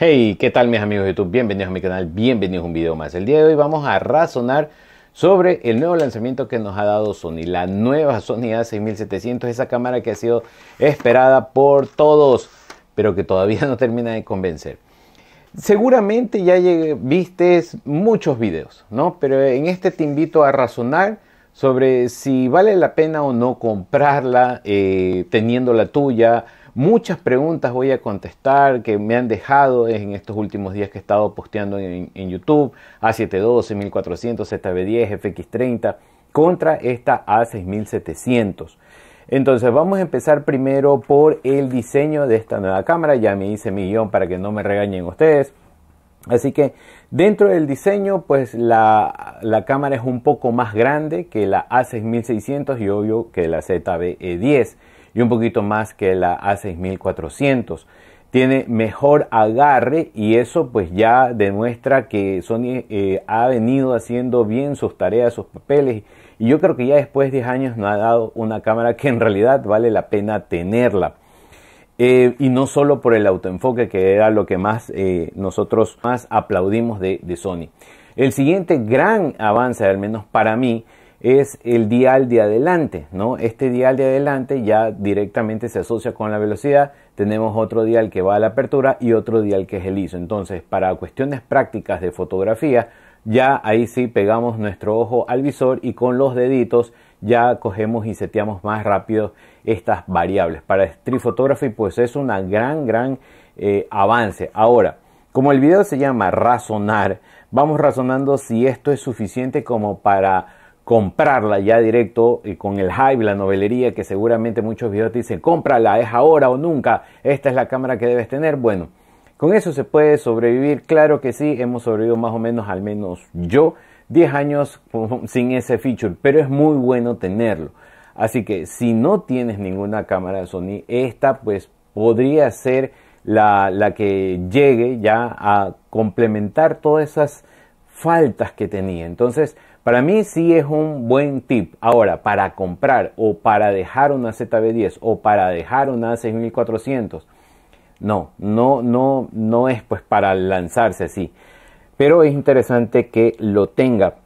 Hey, ¿qué tal mis amigos de YouTube? Bienvenidos a mi canal, bienvenidos a un video más. El día de hoy vamos a razonar sobre el nuevo lanzamiento que nos ha dado Sony, la nueva Sony A6700, esa cámara que ha sido esperada por todos, pero que todavía no termina de convencer. Seguramente ya viste muchos videos, ¿no? Pero en este te invito a razonar sobre si vale la pena o no comprarla eh, teniendo la tuya, Muchas preguntas voy a contestar que me han dejado en estos últimos días que he estado posteando en, YouTube, A712, 1400, ZB10, FX30, contra esta A6700. Entonces vamos a empezar primero por el diseño de esta nueva cámara. Ya me hice mi guión para que no me regañen ustedes. Así que dentro del diseño, pues la, la, cámara es un poco más grande que la A6600 y obvio que la ZB-10 un poquito más que la A6400. Tiene mejor agarre y eso pues ya demuestra que Sony eh, ha venido haciendo bien sus tareas, sus papeles. Y yo creo que ya después de 10 años nos ha dado una cámara que en realidad vale la pena tenerla. Eh, y no solo por el autoenfoque, que era lo que más eh, nosotros más aplaudimos de, Sony. El siguiente gran avance, al menos para mí, es el dial de adelante, ¿no? Este dial de adelante ya directamente se asocia con la velocidad, tenemos otro dial que va a la apertura y otro dial que es el ISO. Entonces, para cuestiones prácticas de fotografía, ya ahí sí pegamos nuestro ojo al visor y con los deditos ya cogemos y seteamos más rápido estas variables. Para Street Photography pues es un gran, gran eh, avance. Ahora, como el video se llama razonar, vamos razonando si esto es suficiente como para comprarla ya directo y eh, con el hype, la novelería que seguramente muchos videos te dicen, cómprala, es ahora o nunca, esta es la cámara que debes tener. Bueno, con eso se puede sobrevivir, claro que sí, hemos sobrevivido más o menos, al menos yo, 10 años sin ese feature, pero es muy bueno tenerlo. Así que si no tienes ninguna cámara de Sony, esta pues podría ser la, la que llegue ya a complementar todas esas faltas que tenía. Entonces, para mí sí es un buen tip. Ahora, para comprar o para dejar una ZB10 o para dejar una 6400, no, no, no, no es pues para lanzarse así. Pero es interesante que lo tenga.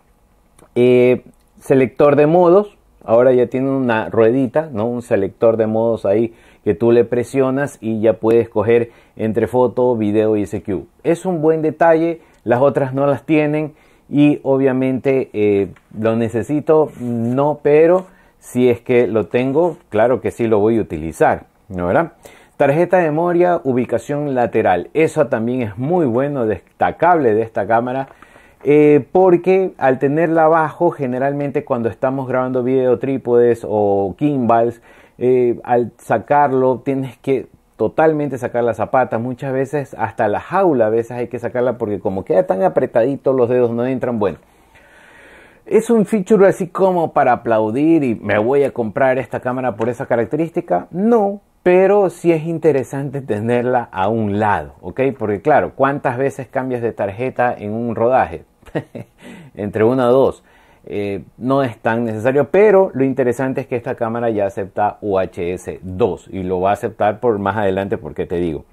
Eh, selector de modos, ahora ya tiene una ruedita, ¿no? un selector de modos ahí que tú le presionas y ya puedes coger entre foto, video y SQ. Es un buen detalle, las otras no las tienen y obviamente eh, lo necesito, no, pero si es que lo tengo, claro que sí lo voy a utilizar, ¿no verdad? Tarjeta de memoria, ubicación lateral, eso también es muy bueno, destacable de esta cámara. Eh, porque al tenerla abajo, generalmente cuando estamos grabando video trípodes o Kimballs, eh, al sacarlo tienes que totalmente sacar las zapatas, muchas veces hasta la jaula a veces hay que sacarla porque como queda tan apretadito los dedos no entran, bueno. Es un feature así como para aplaudir y me voy a comprar esta cámara por esa característica, no, pero sí es interesante tenerla a un lado, ¿ok? Porque claro, ¿cuántas veces cambias de tarjeta en un rodaje? Entre una o dos. Eh, no es tan necesario, pero lo interesante es que esta cámara ya acepta UHS 2 y lo va a aceptar por más adelante porque te digo.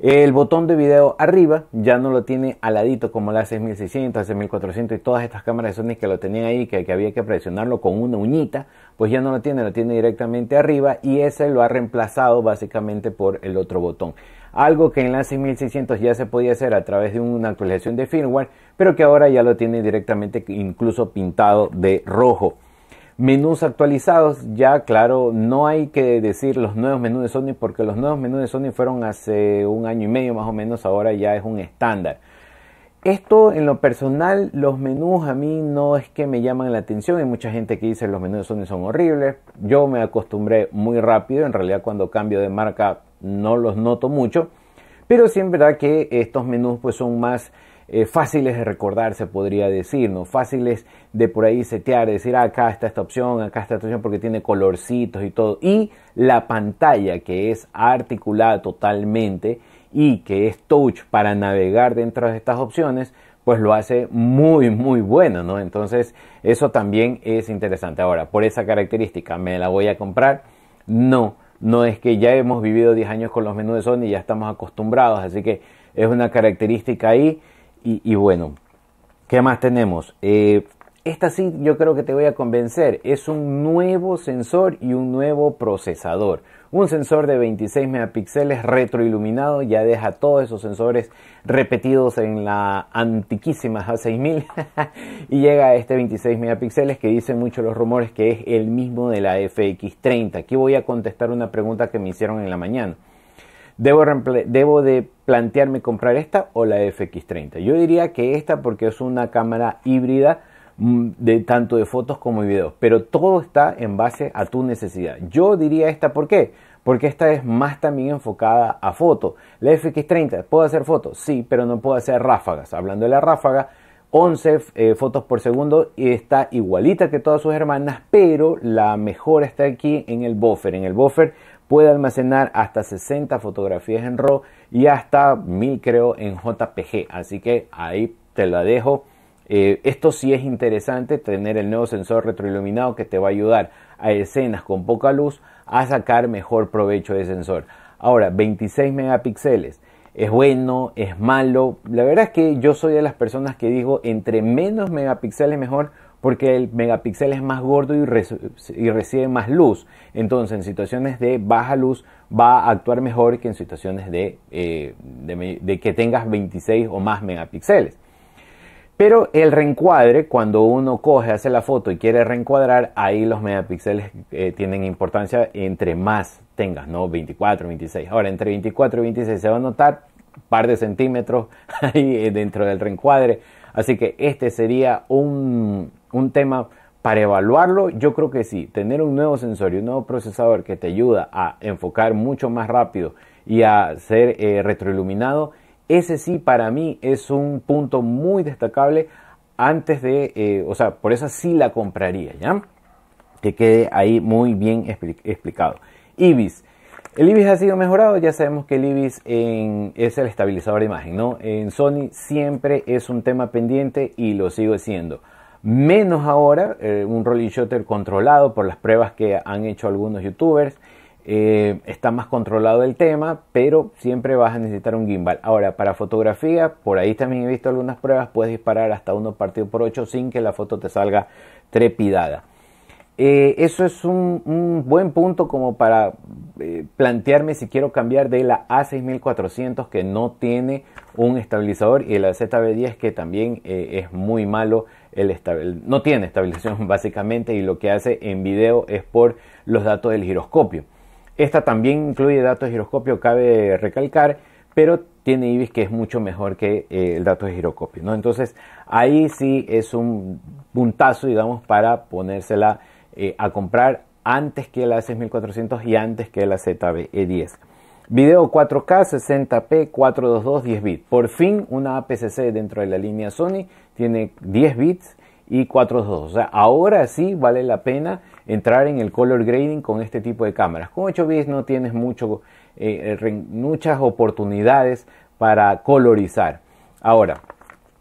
El botón de video arriba ya no lo tiene aladito como la 6600, 6400 y todas estas cámaras Sony que lo tenían ahí, que, había que presionarlo con una uñita, pues ya no lo tiene, lo tiene directamente arriba y ese lo ha reemplazado básicamente por el otro botón algo que en la 1600 ya se podía hacer a través de una actualización de firmware, pero que ahora ya lo tiene directamente incluso pintado de rojo. Menús actualizados, ya claro, no hay que decir los nuevos menús de Sony porque los nuevos menús de Sony fueron hace un año y medio más o menos, ahora ya es un estándar. Esto en lo personal, los menús a mí no es que me llaman la atención. Hay mucha gente que dice los menús de Sony son horribles. Yo me acostumbré muy rápido. En realidad cuando cambio de marca no los noto mucho, pero sí en verdad que estos menús pues son más eh, fáciles de recordar, se podría decir, ¿no? Fáciles de por ahí setear, decir, ah, acá está esta opción, acá está esta opción, porque tiene colorcitos y todo. Y la pantalla que es articulada totalmente y que es touch para navegar dentro de estas opciones, pues lo hace muy, muy bueno, ¿no? Entonces, eso también es interesante. Ahora, por esa característica, ¿me la voy a comprar? No no es que ya hemos vivido 10 años con los menús de Sony y ya estamos acostumbrados, así que es una característica ahí. Y, bueno, ¿qué más tenemos? Eh, esta sí yo creo que te voy a convencer. Es un nuevo sensor y un nuevo procesador. Un sensor de 26 megapíxeles retroiluminado ya deja todos esos sensores repetidos en la antiquísima A6000 y llega a este 26 megapíxeles que dicen mucho los rumores que es el mismo de la FX30. Aquí voy a contestar una pregunta que me hicieron en la mañana. ¿Debo, ¿Debo, de plantearme comprar esta o la FX30? Yo diría que esta porque es una cámara híbrida Mm, de tanto de fotos como de videos, pero todo está en base a tu necesidad. Yo diría esta, ¿por qué? Porque esta es más también enfocada a fotos La FX30, ¿puedo hacer fotos? Sí, pero no puedo hacer ráfagas. Hablando de la ráfaga, 11 eh, fotos por segundo y está igualita que todas sus hermanas, pero la mejor está aquí en el buffer. En el buffer puede almacenar hasta 60 fotografías en RAW y hasta 1000 creo en JPG. Así que ahí te la dejo eh, esto sí es interesante, tener el nuevo sensor retroiluminado que te va a ayudar a escenas con poca luz a sacar mejor provecho de sensor. Ahora, 26 megapíxeles. ¿Es bueno? ¿Es malo? La verdad es que yo soy de las personas que digo entre menos megapíxeles mejor porque el megapíxel es más gordo y, recibe más luz. Entonces, en situaciones de baja luz va a actuar mejor que en situaciones de eh, que tengas 26 o más megapíxeles. Pero el reencuadre, cuando uno coge, hace la foto y quiere reencuadrar, ahí los megapíxeles eh, tienen importancia entre más tengas, ¿no? 24, 26. Ahora, entre 24 y 26 se va a notar un par de centímetros ahí eh, dentro del reencuadre. Así que este sería un, tema para evaluarlo, yo creo que sí, tener un nuevo sensor y un nuevo procesador que te ayuda a enfocar mucho más rápido y a ser eh, retroiluminado ese sí para mí es un punto muy destacable antes de, eh, o sea, por eso sí la compraría, ¿ya? Que quede ahí muy bien explicado. IBIS. El IBIS ha sido mejorado, ya sabemos que el IBIS es el estabilizador de imagen, ¿no? En Sony siempre es un tema pendiente y lo sigo siendo. Menos ahora, eh, un rolling shutter controlado por las pruebas que han hecho algunos youtubers. Eh, está más controlado el tema, pero siempre vas a necesitar un gimbal. Ahora, para fotografía, por ahí también he visto algunas pruebas, puedes disparar hasta uno partido por 8 sin que la foto te salga trepidada. Eh, eso es un, buen punto como para eh, plantearme si quiero cambiar de la A6400 que no tiene un estabilizador y la ZB10 que también es muy malo, el no tiene estabilización básicamente y lo que hace en video es por los datos del giroscopio. Esta también incluye datos de giroscopio, cabe recalcar, pero tiene IBIS que es mucho mejor que eh, el dato de giroscopio, ¿no? Entonces, ahí sí es un puntazo, digamos, para ponérsela eh, a comprar antes que la 6400 y antes que la ZB-E10. Video 4K 60p 422 10 bits. Por fin una APCC dentro de la línea Sony tiene 10 bits y 4.2. O sea, ahora sí vale la pena entrar en el color grading con este tipo de cámaras. Con 8 bits no tienes mucho, eh, muchas oportunidades para colorizar. Ahora,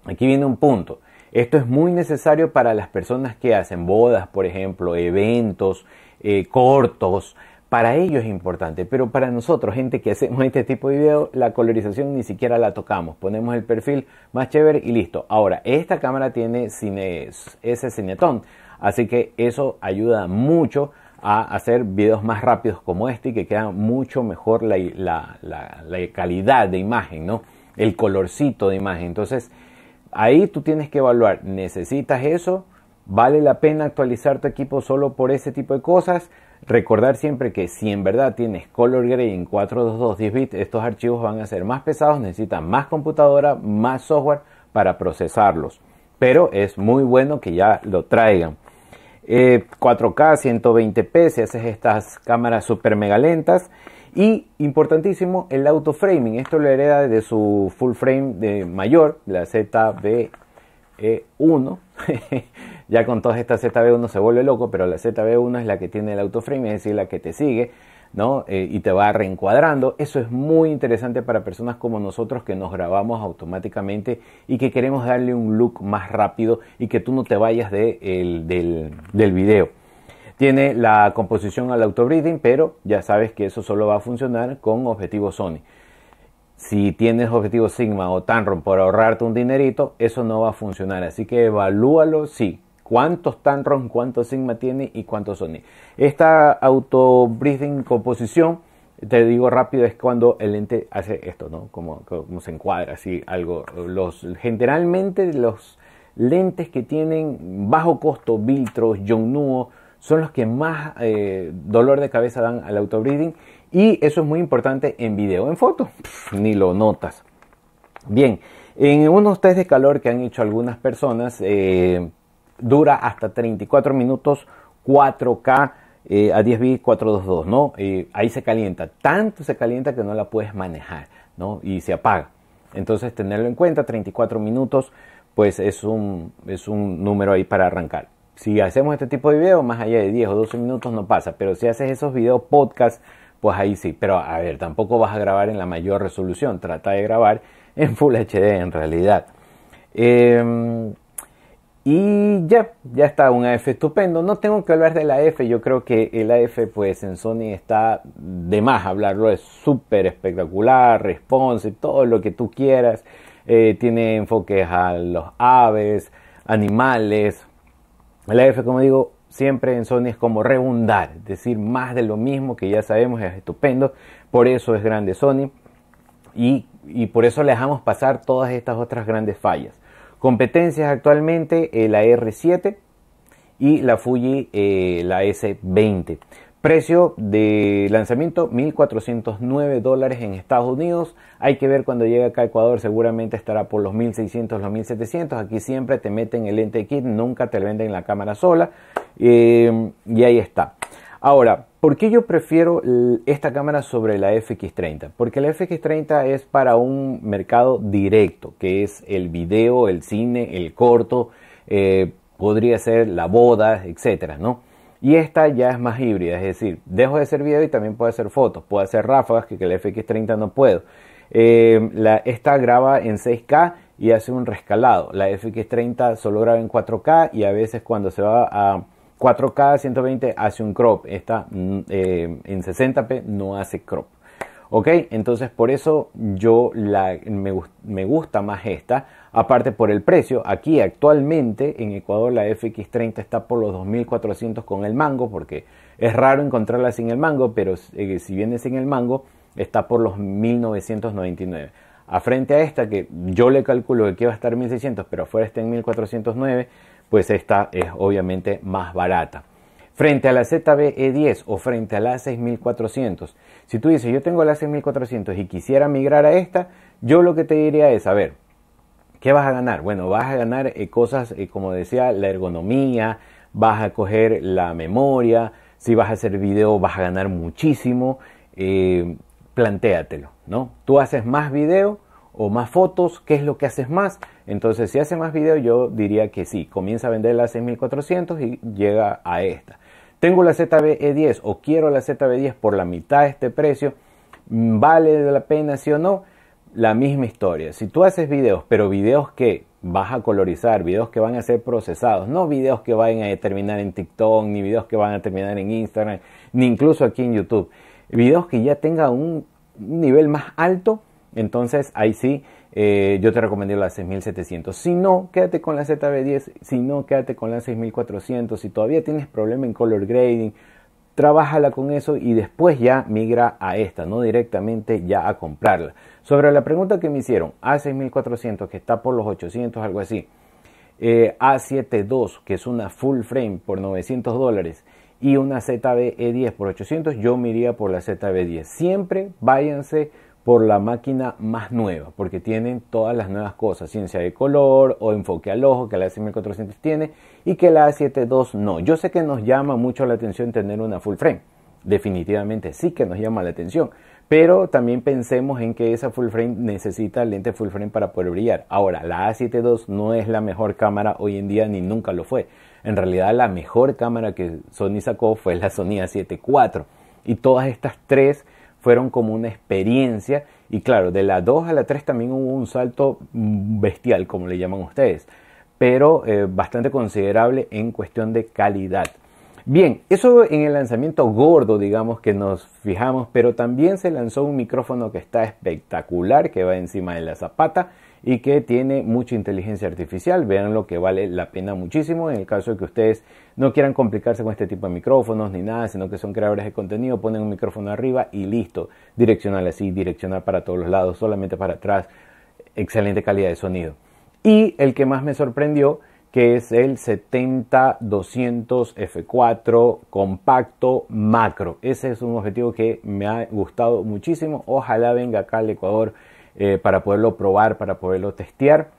aquí viene un punto. Esto es muy necesario para las personas que hacen bodas, por ejemplo, eventos eh, cortos, para ellos es importante, pero para nosotros, gente que hacemos este tipo de video, la colorización ni siquiera la tocamos. Ponemos el perfil más chévere y listo. Ahora, esta cámara tiene cine, ese cinetón, así que eso ayuda mucho a hacer videos más rápidos como este y que queda mucho mejor la, la calidad de imagen, ¿no? El colorcito de imagen. Entonces, ahí tú tienes que evaluar, ¿necesitas eso? ¿Vale la pena actualizar tu equipo solo por ese tipo de cosas? Recordar siempre que si en verdad tienes Color gray en 422 10 bits, estos archivos van a ser más pesados, necesitan más computadora, más software para procesarlos. Pero es muy bueno que ya lo traigan. 4K eh, 120p si haces estas cámaras super mega lentas. Y importantísimo, el auto framing. Esto lo hereda de su full frame de mayor, la ZB1. E Ya con todas estas ZB1 se vuelve loco, pero la ZB1 es la que tiene el autoframe, es decir, la que te sigue, ¿no? Eh, y te va reencuadrando. Eso es muy interesante para personas como nosotros que nos grabamos automáticamente y que queremos darle un look más rápido y que tú no te vayas del, del video. Tiene la composición al auto pero ya sabes que eso solo va a funcionar con objetivos Sony. Si tienes objetivo Sigma o Tanron por ahorrarte un dinerito, eso no va a funcionar. Así que evalúalo, sí cuántos Tanron, cuántos sigma tiene y cuántos son. Esta auto breathing composición, te digo rápido, es cuando el lente hace esto, ¿no? Como, se encuadra, así algo. Los, generalmente los lentes que tienen bajo costo, Viltros, Yongnuo, son los que más eh, dolor de cabeza dan al auto breathing y eso es muy importante en video, en foto, ni lo notas. Bien, en unos test de calor que han hecho algunas personas, eh, dura hasta 34 minutos, 4K eh, a 10 bits, 422, ¿no? Eh, ahí se calienta, tanto se calienta que no la puedes manejar, ¿no? Y se apaga. Entonces, tenerlo en cuenta, 34 minutos, pues es un, es un número ahí para arrancar. Si hacemos este tipo de videos, más allá de 10 o 12 minutos no pasa, pero si haces esos videos podcast, pues ahí sí. Pero a ver, tampoco vas a grabar en la mayor resolución, trata de grabar en Full HD en realidad. Em, y ya, ya está un AF estupendo. No tengo que hablar del AF, yo creo que el AF pues en Sony está de más hablarlo, es súper espectacular, response todo lo que tú quieras. Eh, tiene enfoques a los aves, animales. El AF, como digo, siempre en Sony es como redundar decir más de lo mismo que ya sabemos, es estupendo. Por eso es grande Sony y, y por eso le dejamos pasar todas estas otras grandes fallas Competencias actualmente eh, la R7 y la Fuji eh, la S20. Precio de lanzamiento 1.409 dólares en Estados Unidos. Hay que ver cuando llegue acá a Ecuador, seguramente estará por los 1.600, los 1.700. Aquí siempre te meten el lente kit, nunca te venden la cámara sola. Eh, y ahí está. Ahora, ¿Por qué yo prefiero esta cámara sobre la FX30? Porque la FX30 es para un mercado directo, que es el video, el cine, el corto, eh, podría ser la boda, etcétera, ¿no? Y esta ya es más híbrida, es decir, dejo de ser video y también puedo hacer fotos, puedo hacer ráfagas, que, la FX30 no puedo. Eh, esta graba en 6K y hace un rescalado. La FX30 solo graba en 4K y a veces cuando se va a 4K 120 hace un crop, esta mm, eh, en 60p no hace crop. Ok, entonces por eso yo la, me, gusta más esta, aparte por el precio. Aquí actualmente en Ecuador la FX30 está por los 2400 con el mango, porque es raro encontrarla sin el mango, pero eh, si viene sin el mango está por los 1999. A frente a esta que yo le calculo que va a estar 1600, pero afuera está en 1409 pues esta es obviamente más barata. Frente a la ZBE10 o frente a la 6400, si tú dices yo tengo la 6400 y quisiera migrar a esta, yo lo que te diría es, a ver, ¿qué vas a ganar? Bueno, vas a ganar eh, cosas eh, como decía, la ergonomía, vas a coger la memoria, si vas a hacer video vas a ganar muchísimo, eh, plantéatelo, ¿no? Tú haces más video o más fotos, ¿qué es lo que haces más? Entonces, si hace más video, yo diría que sí, comienza a vender las 6400 y llega a esta. Tengo la ZBE10 o quiero la ZB10 por la mitad de este precio, mm, ¿vale la pena sí o no? La misma historia. Si tú haces videos, pero videos que vas a colorizar, videos que van a ser procesados, no videos que vayan a terminar en TikTok, ni videos que van a terminar en Instagram, ni incluso aquí en YouTube, videos que ya tengan un nivel más alto, entonces ahí sí, eh, yo te recomiendo la 6700. Si no, quédate con la ZB10. Si no, quédate con la 6400. Si todavía tienes problema en color grading, trabájala con eso y después ya migra a esta, no directamente ya a comprarla. Sobre la pregunta que me hicieron, A6400 que está por los 800, algo así. Eh, A72 que es una full frame por 900 dólares y una ZB-E10 por 800, yo me iría por la ZB-10. Siempre váyanse por la máquina más nueva, porque tienen todas las nuevas cosas, ciencia de color o enfoque al ojo, que la a 1400 tiene y que la A72 no. Yo sé que nos llama mucho la atención tener una full frame, definitivamente sí que nos llama la atención, pero también pensemos en que esa full frame necesita lente full frame para poder brillar. Ahora, la A72 no es la mejor cámara hoy en día ni nunca lo fue. En realidad la mejor cámara que Sony sacó fue la Sony a 74 y todas estas tres fueron como una experiencia. Y claro, de la 2 a la 3 también hubo un salto bestial, como le llaman ustedes, pero eh, bastante considerable en cuestión de calidad. Bien, eso en el lanzamiento gordo, digamos, que nos fijamos, pero también se lanzó un micrófono que está espectacular, que va encima de la zapata y que tiene mucha inteligencia artificial. Vean lo que vale la pena muchísimo en el caso de que ustedes no quieran complicarse con este tipo de micrófonos ni nada, sino que son creadores de contenido, ponen un micrófono arriba y listo. Direccional así, direccional para todos los lados, solamente para atrás. Excelente calidad de sonido. Y el que más me sorprendió que es el 70-200F4 compacto macro. Ese es un objetivo que me ha gustado muchísimo. Ojalá venga acá al Ecuador eh, para poderlo probar, para poderlo testear.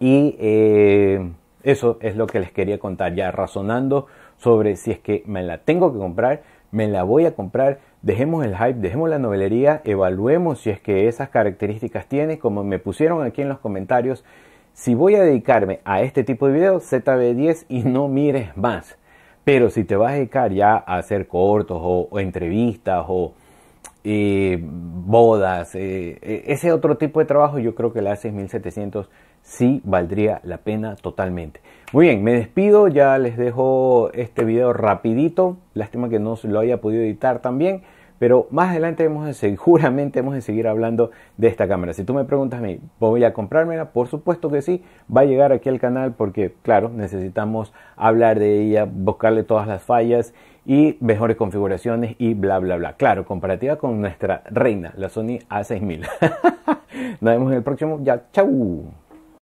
Y eh, eso es lo que les quería contar ya razonando sobre si es que me la tengo que comprar, me la voy a comprar. Dejemos el hype, dejemos la novelería, evaluemos si es que esas características tiene, como me pusieron aquí en los comentarios si voy a dedicarme a este tipo de videos, ZB10 y no mires más. Pero si te vas a dedicar ya a hacer cortos o, entrevistas o eh, bodas, eh, e, ese otro tipo de trabajo, yo creo que la 6700 sí valdría la pena totalmente. Muy bien, me despido, ya les dejo este video rapidito. Lástima que no lo haya podido editar también. Pero más adelante hemos seguramente hemos de seguir hablando de esta cámara. Si tú me preguntas a mí, ¿voy a comprármela? Por supuesto que sí, va a llegar aquí al canal porque, claro, necesitamos hablar de ella, buscarle todas las fallas y mejores configuraciones y bla, bla, bla. Claro, comparativa con nuestra reina, la Sony A6000. Nos vemos en el próximo. Ya, chau.